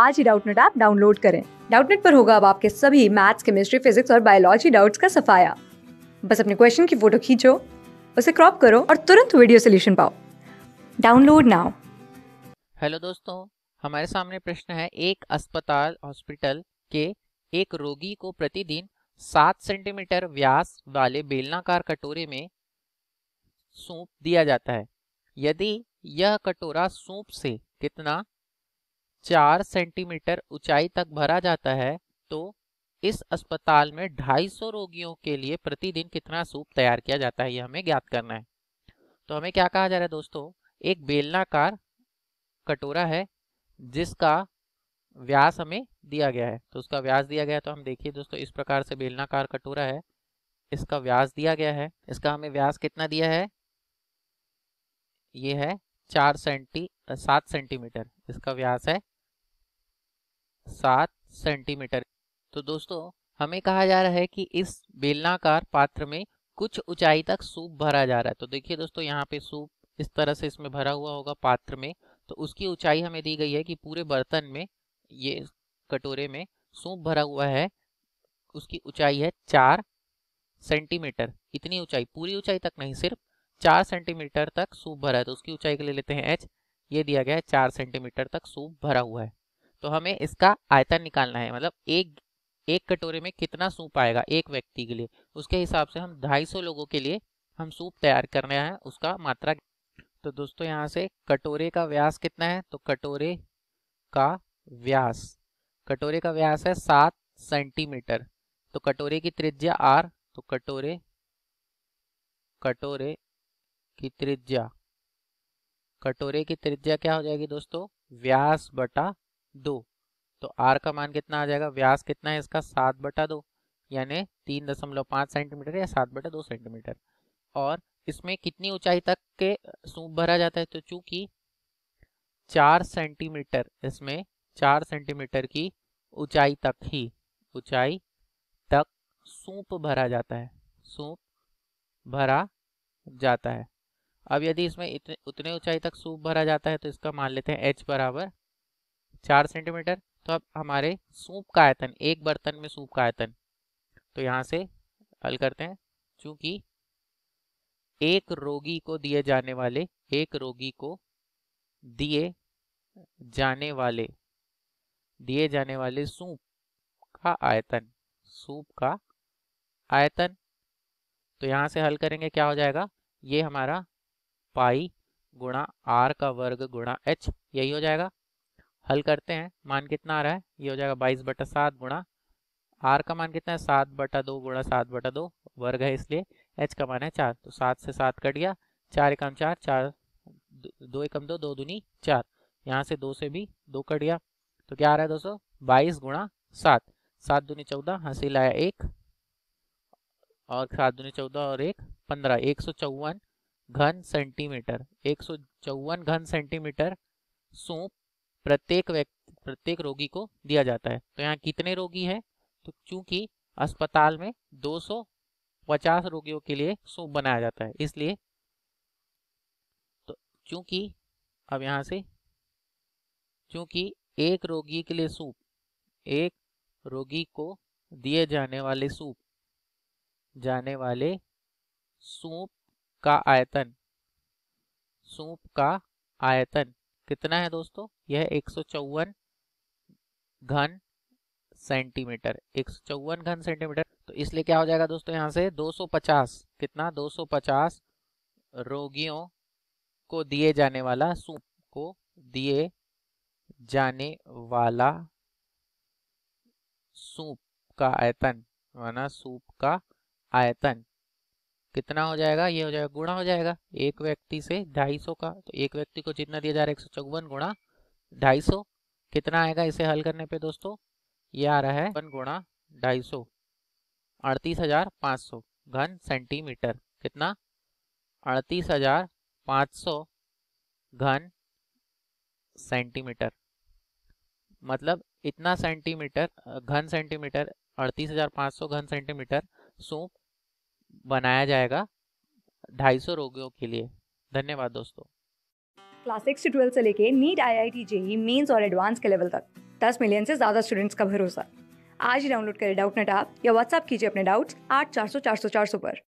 आज ही Doubtnut app download करें डाउटनेट पर होगा अब आपके सभी मैथ्स केमिस्ट्री फिजिक्स और बायोलॉजी डाउट्स का सफाया बस अपने क्वेश्चन की फोटो खींचो उसे क्रॉप करो और तुरंत वीडियो सोल्यूशन पाओ डाउनलोड नाउ हेलो दोस्तों हमारे सामने प्रश्न है एक अस्पताल हॉस्पिटल के एक रोगी को प्रतिदिन सात सेंटीमीटर व्यास वाले बेलनाकार कटोरे में सूप दिया जाता है यदि यह कटोरा सूप से कितना चार सेंटीमीटर ऊंचाई तक भरा जाता है तो इस अस्पताल में 250 रोगियों के लिए प्रतिदिन कितना सूप तैयार किया जाता है यह हमें ज्ञात करना है तो हमें क्या कहा जा रहा है दोस्तों एक बेलनाकार कटोरा है जिसका व्यास हमें दिया गया है तो उसका व्यास दिया गया है तो हम देखिए दोस्तों इस प्रकार से बेलनाकार कटोरा है इसका व्यास दिया गया है इसका हमें व्यास कितना दिया है ये है चार सेंटी सात सेंटीमीटर इसका व्यास है सात सेंटीमीटर तो दोस्तों हमें कहा जा रहा है कि इस बेलनाकार पात्र में कुछ ऊंचाई तक सूप भरा जा रहा है तो देखिए दोस्तों यहाँ पे सूप इस तरह से इसमें भरा हुआ होगा पात्र में तो उसकी ऊंचाई हमें दी गई है कि पूरे बर्तन में ये कटोरे में सूप भरा हुआ है उसकी ऊंचाई है चार सेंटीमीटर इतनी ऊंचाई पूरी ऊंचाई तक नहीं सिर्फ चार सेंटीमीटर तक सूप भरा है तो उसकी ऊंचाई के लिए लेते हैं एच ये दिया गया है चार सेंटीमीटर तक सूप भरा हुआ है तो हमें इसका आयतन निकालना है मतलब एक एक कटोरे में कितना सूप आएगा एक व्यक्ति के लिए उसके हिसाब से हम 250 लोगों के लिए हम सूप तैयार करने हैं उसका मात्रा तो दोस्तों यहाँ से कटोरे का व्यास कितना है तो कटोरे का व्यास कटोरे का व्यास है सात सेंटीमीटर तो कटोरे की त्रिज्या आर तो कटोरे कटोरे की त्रिज्या कटोरे की त्रिज्या क्या हो जाएगी दोस्तों व्यास बटा दो तो आर का मान कितना आ जाएगा व्यास कितना है इसका सात बटा दो यानी तीन दशमलव पाँच सेंटीमीटर या सात बटा दो सेंटीमीटर और इसमें कितनी ऊंचाई तक के सूप भरा जाता है तो चूंकि चार सेंटीमीटर इसमें चार सेंटीमीटर की ऊंचाई तक ही ऊंचाई तक सूप भरा जाता है सूप भरा जाता है अब यदि इसमें इतने उतने ऊंचाई तक सूप भरा जाता है तो इसका मान लेते हैं एच बराबर चार सेंटीमीटर तो अब हमारे सूप का आयतन एक बर्तन में सूप का आयतन तो यहाँ से हल करते हैं चूंकि एक रोगी को दिए जाने वाले एक रोगी को दिए जाने वाले दिए जाने वाले सूप का आयतन सूप का आयतन तो यहाँ से हल करेंगे क्या हो जाएगा ये हमारा पाई गुणा आर का वर्ग गुणा एच यही हो जाएगा हल करते हैं मान कितना आ रहा है ये हो जाएगा बाईस बटा सात गुणा आर का मान कितना है सात बटा दो गुणा सात बटा दो वर्ग है इसलिए एच का मान है चार तो सात से सात कट गया चार एकम चार चार दो एकम दो दो दूनी चार यहाँ से दो से भी दो कट गया तो क्या आ रहा है दोस्तों बाईस गुणा सात सात दूनी चौदह हासिल आया एक और सात दूनी चौदह और एक पंद्रह एक सौ चौवन घन सेंटीमीटर एक सौ चौवन घन सेंटीमीटर सूप प्रत्येक व्यक्ति प्रत्येक रोगी को दिया जाता है तो यहाँ कितने रोगी है तो चूंकि अस्पताल में 250 रोगियों के लिए सूप बनाया जाता है इसलिए तो चूंकि अब यहाँ से चूंकि एक रोगी के लिए सूप एक रोगी को दिए जाने वाले सूप जाने वाले सूप का आयतन सूप का आयतन कितना है दोस्तों यह एक घन सेंटीमीटर एक घन सेंटीमीटर तो इसलिए क्या हो जाएगा दोस्तों यहाँ से 250 कितना 250 रोगियों को दिए जाने वाला सूप को दिए जाने वाला सूप का आयतन माना सूप का आयतन कितना हो जाएगा ये हो जाएगा गुणा हो जाएगा एक व्यक्ति से ढाई सौ का तो एक व्यक्ति को जितना दिया जा रहा है एक सौ चौवन गुणा ढाई सौ कितना आएगा इसे हल करने पे दोस्तों ये आ रहा है वन गुणा ढाई सौ अड़तीस हजार पाँच सौ घन सेंटीमीटर कितना अड़तीस हजार पाँच सौ घन सेंटीमीटर मतलब इतना सेंटीमीटर घन सेंटीमीटर अड़तीस हजार पाँच सौ घन सेंटीमीटर सूप बनाया जाएगा ढाई सौ रोगियों के लिए धन्यवाद दोस्तों क्लास सिक्स से ट्वेल्थ से लेके NEET I I T JEE mains और एडवांस के लेवल तक दस मिलियन से ज़्यादा स्टूडेंट्स का भरोसा आज ही डाउनलोड करें डाउट नेट या व्हाट्सअप कीजिए अपने डाउट्स आठ चार सौ चार सौ चार सौ पर